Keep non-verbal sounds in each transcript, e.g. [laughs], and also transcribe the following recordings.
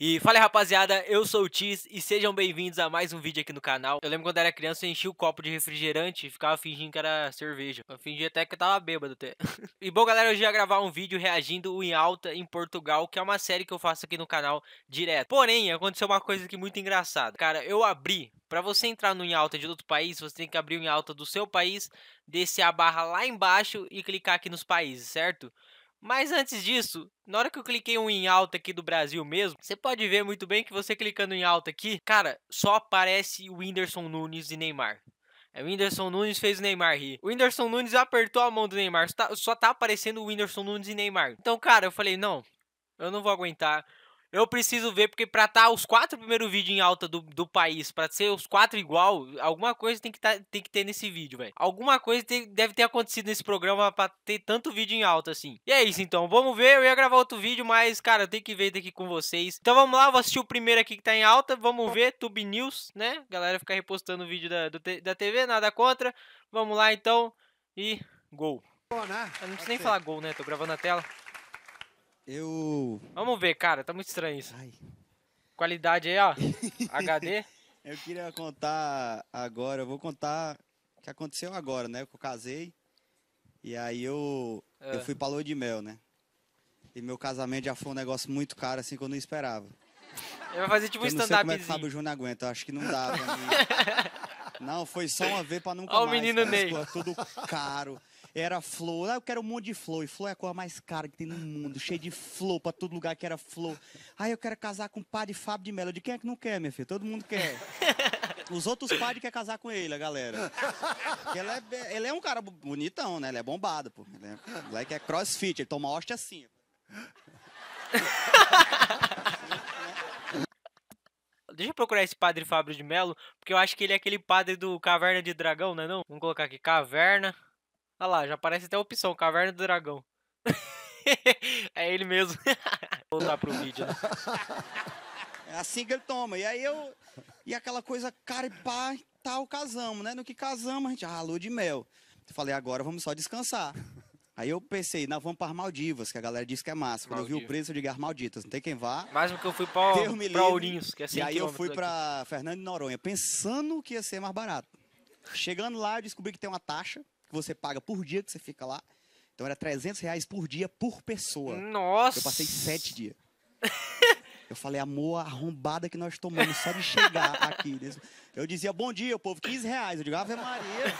E fala rapaziada, eu sou o Tiz e sejam bem-vindos a mais um vídeo aqui no canal. Eu lembro quando era criança, eu enchia o copo de refrigerante e ficava fingindo que era cerveja. Eu fingia até que eu tava bêbado até. [laughs] e bom, galera, hoje eu ia gravar um vídeo reagindo o Em Alta em Portugal, que é uma série que eu faço aqui no canal direto. Porém, aconteceu uma coisa que muito engraçada. Cara, eu abri para você entrar no em alta de outro país, você tem que abrir o em alta do seu país, descer a barra lá embaixo e clicar aqui nos países, certo? Mas antes disso, na hora que eu cliquei um em alta aqui do Brasil mesmo, você pode ver muito bem que você clicando em alta aqui, cara, só aparece o Whindersson Nunes e Neymar. É, o Whindersson Nunes fez o Neymar rir. O Whindersson Nunes apertou a mão do Neymar. Só tá, só tá aparecendo o Whindersson Nunes e Neymar. Então, cara, eu falei, não, eu não vou aguentar. Eu preciso ver, porque pra estar tá os quatro primeiros vídeos em alta do, do país, pra ser os quatro igual, alguma coisa tem que, tá, tem que ter nesse vídeo, velho. Alguma coisa tem, deve ter acontecido nesse programa pra ter tanto vídeo em alta, assim. E é isso, então. Vamos ver, eu ia gravar outro vídeo, mas, cara, eu tenho que ver daqui com vocês. Então vamos lá, vou assistir o primeiro aqui que tá em alta, vamos ver, Tube News, né? Galera ficar repostando o vídeo da, do, da TV, nada contra. Vamos lá, então, e gol. Né? Eu não preciso nem falar gol, né? Tô gravando a tela. Eu. Vamos ver, cara, tá muito estranho isso. Ai. Qualidade aí, ó. HD. [laughs] Eu queria contar agora, eu vou contar o que aconteceu agora, né? Que eu casei. E aí eu, é. eu fui pra lua de mel, né? E meu casamento já foi um negócio muito caro, assim, que eu não esperava. Eu vou fazer tipo um stand-up. Como é que o Fábio Júnior aguenta? Eu acho que não dá pra mim. [laughs] não, foi só uma vez pra nunca Olha mais. Olha o menino cara, Ney. Tudo caro. Era flor. Ah, eu quero um monte de flor. E flor é a cor mais cara que tem no mundo. Cheio de flor pra todo lugar que era flor. Ah, eu quero casar com o padre Fábio de Mello. De quem é que não quer, minha filha? Todo mundo quer. [laughs] Os outros padres querem casar com ele, a galera. Ele é, ele é, um cara bonitão, né? Ele é bombado, pô. Ele é, ele é que é crossfit, ele toma hoste assim. Deixa eu procurar esse padre Fábio de Melo, porque eu acho que ele é aquele padre do Caverna de Dragão, né? Não? Vamos colocar aqui, Caverna Olha lá, já aparece até a opção, Caverna do Dragão. [laughs] é ele mesmo. [laughs] Voltar pro vídeo, né? [laughs] É assim que ele toma. E aí eu. E aquela coisa, cara, e pá, tal, casamos, né? No que casamos, a gente, ah, lua de mel. Eu falei, agora vamos só descansar. Aí eu pensei, nós vamos para as Maldivas, que a galera diz que é massa. Quando Maldivas. eu vi o preço, eu digo, é as Malditas, não tem quem vá. Mais do que eu fui para Ourinhos, que é 100 E aí eu fui para Fernando de Noronha, pensando que ia ser mais barato. Chegando lá, eu descobri que tem uma taxa você paga por dia que você fica lá. Então era 300 reais por dia por pessoa. Nossa! Eu passei sete dias. [laughs] Eu falei, amor, arrombada que nós tomamos só de chegar aqui. Eu dizia, bom dia, povo, 15 reais. Eu digo, Ave Maria,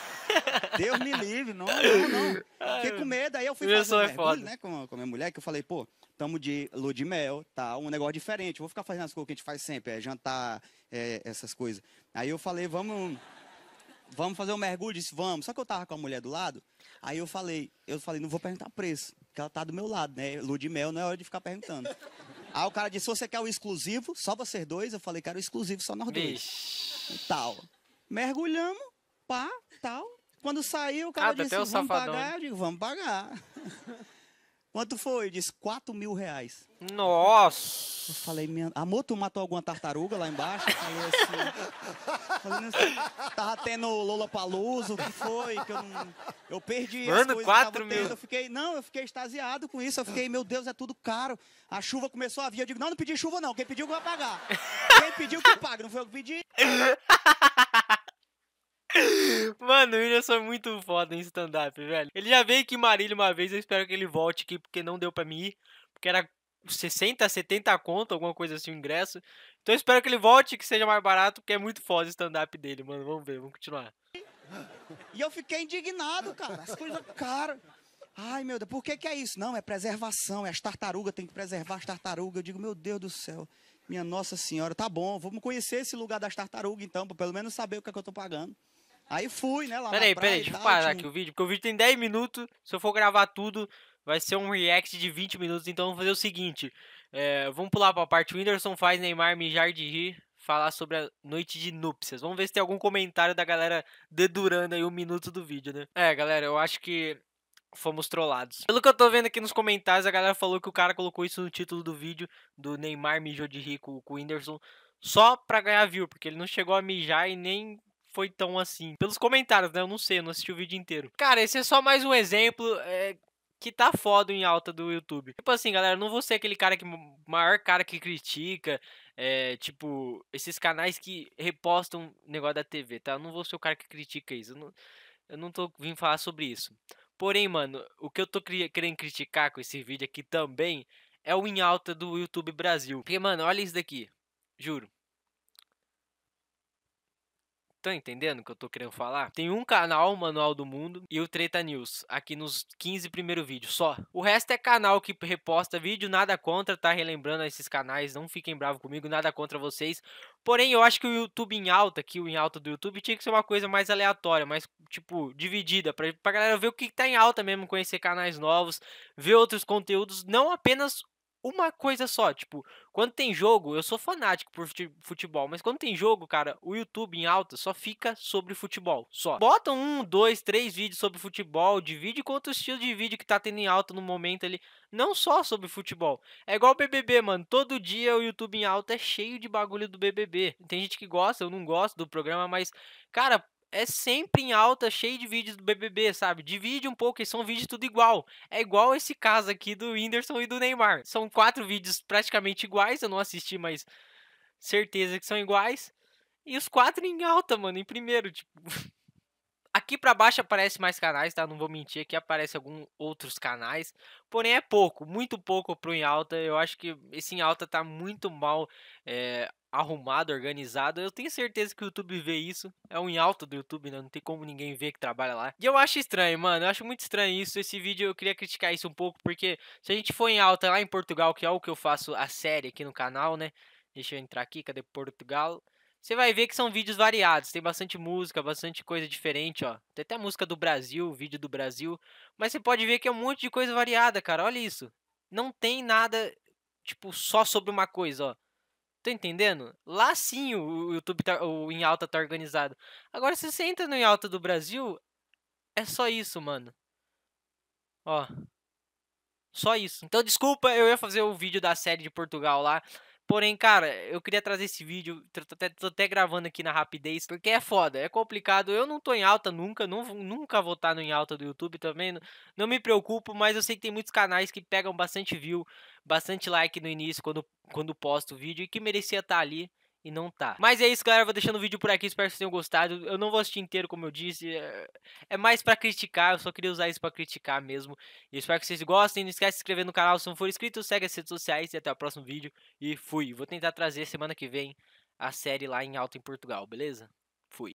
Deus me livre. Não, não, não. [laughs] Fiquei com medo, aí eu fui fazer um é mergulho, né, com, com a minha mulher, que eu falei, pô, tamo de lua de mel, tá? Um negócio diferente. Vou ficar fazendo as coisas que a gente faz sempre, é jantar, é, essas coisas. Aí eu falei, vamos vamos fazer um mergulho? Disse, vamos. Só que eu tava com a mulher do lado, aí eu falei, eu falei, não vou perguntar preço, porque ela tá do meu lado, né? Lua de mel, não é hora de ficar perguntando. [laughs] Aí o cara disse, você quer o exclusivo? Só vocês dois? Eu falei, quero o exclusivo, só nós dois. Vixe. tal. Mergulhamos, pá, tal. Quando saiu, o cara ah, tá disse, vamos safadão. pagar? Eu digo, vamos pagar. [laughs] Quanto foi? Diz 4 mil reais. Nossa! Eu falei, minha... a moto matou alguma tartaruga lá embaixo? Eu falei assim. falei assim tava tendo Lola Paluso, o que foi? Que eu, não... eu perdi. Mano, 4 mil. Eu fiquei, não, eu fiquei extasiado com isso. Eu fiquei, meu Deus, é tudo caro. A chuva começou a vir. Eu digo, não, não pedi chuva, não. Quem pediu que vai pagar. Quem pediu que paga, não foi eu que pedi. [laughs] Mano, o Williamson é muito foda em stand-up, velho. Ele já veio aqui em Marília uma vez, eu espero que ele volte aqui, porque não deu pra mim ir. Porque era 60, 70 conto, alguma coisa assim, o ingresso. Então eu espero que ele volte, que seja mais barato, porque é muito foda o stand-up dele, mano. Vamos ver, vamos continuar. E eu fiquei indignado, cara. As coisas, cara. Ai, meu Deus, por que, que é isso? Não, é preservação, é as tartarugas, tem que preservar as tartarugas. Eu digo, meu Deus do céu, minha Nossa Senhora, tá bom, vamos conhecer esse lugar das tartarugas então, pra pelo menos saber o que é que eu tô pagando. Aí fui, né, lá Peraí, peraí, deixa eu parar aqui o vídeo, porque o vídeo tem 10 minutos, se eu for gravar tudo, vai ser um react de 20 minutos, então vamos fazer o seguinte, é, vamos pular pra parte, o Whindersson faz Neymar mijar de rir, falar sobre a noite de núpcias. Vamos ver se tem algum comentário da galera dedurando aí um minuto do vídeo, né? É, galera, eu acho que fomos trollados. Pelo que eu tô vendo aqui nos comentários, a galera falou que o cara colocou isso no título do vídeo, do Neymar mijou de rir com o Whindersson, só pra ganhar view, porque ele não chegou a mijar e nem foi tão assim. Pelos comentários, né? Eu não sei, eu não assisti o vídeo inteiro. Cara, esse é só mais um exemplo. É, que tá foda em alta do YouTube. Tipo assim, galera, não vou ser aquele cara que. maior cara que critica. É, tipo, esses canais que repostam negócio da TV, tá? Eu não vou ser o cara que critica isso. Eu não, eu não tô vindo falar sobre isso. Porém, mano, o que eu tô querendo criticar com esse vídeo aqui também é o em alta do YouTube Brasil. Porque, mano, olha isso daqui. Juro. Tá entendendo o que eu tô querendo falar? Tem um canal, Manual do Mundo, e o Treta News, aqui nos 15 primeiros vídeos, só. O resto é canal que reposta vídeo, nada contra, tá relembrando esses canais, não fiquem bravos comigo, nada contra vocês. Porém, eu acho que o YouTube em alta, aqui o em alta do YouTube, tinha que ser uma coisa mais aleatória, mais, tipo, dividida, pra, pra galera ver o que tá em alta mesmo, conhecer canais novos, ver outros conteúdos, não apenas uma coisa só, tipo, quando tem jogo, eu sou fanático por futebol, mas quando tem jogo, cara, o YouTube em alta só fica sobre futebol, só. Bota um, dois, três vídeos sobre futebol, divide com outro estilo de vídeo que tá tendo em alta no momento ali, não só sobre futebol. É igual o BBB, mano, todo dia o YouTube em alta é cheio de bagulho do BBB. Tem gente que gosta, eu não gosto do programa, mas, cara, é sempre em alta, cheio de vídeos do BBB, sabe? Divide um pouco, e são vídeos tudo igual. É igual esse caso aqui do Whindersson e do Neymar. São quatro vídeos praticamente iguais, eu não assisti, mas certeza que são iguais. E os quatro em alta, mano, em primeiro, tipo. [laughs] Aqui para baixo aparece mais canais, tá? Não vou mentir, aqui aparece alguns outros canais. Porém é pouco, muito pouco pro em alta. Eu acho que esse em alta tá muito mal é, arrumado, organizado. Eu tenho certeza que o YouTube vê isso. É um em alta do YouTube, né? Não tem como ninguém ver que trabalha lá. E eu acho estranho, mano. Eu acho muito estranho isso. Esse vídeo eu queria criticar isso um pouco, porque se a gente for em alta lá em Portugal, que é o que eu faço a série aqui no canal, né? Deixa eu entrar aqui, cadê Portugal? Você vai ver que são vídeos variados, tem bastante música, bastante coisa diferente, ó. Tem até música do Brasil, vídeo do Brasil, mas você pode ver que é um monte de coisa variada, cara. Olha isso. Não tem nada tipo só sobre uma coisa, ó. Tá entendendo? Lá sim o YouTube tá, o em alta tá organizado. Agora se você entra no em alta do Brasil, é só isso, mano. Ó. Só isso. Então desculpa, eu ia fazer o vídeo da série de Portugal lá, Porém, cara, eu queria trazer esse vídeo, tô até, tô até, gravando aqui na rapidez, porque é foda, é complicado. Eu não tô em alta nunca, não, nunca vou estar tá em alta do YouTube também, não, não me preocupo, mas eu sei que tem muitos canais que pegam bastante view, bastante like no início, quando, quando posto o vídeo, e que merecia estar tá ali e não tá. Mas é isso, galera. Vou deixando o vídeo por aqui. Espero que vocês tenham gostado. Eu não vou assistir inteiro, como eu disse. É, é mais pra criticar. Eu só queria usar isso pra criticar mesmo. E espero que vocês gostem. Não esquece de se inscrever no canal se não for inscrito. Segue as redes sociais e até o próximo vídeo. E fui. Vou tentar trazer semana que vem a série lá em alto em Portugal, beleza? Fui.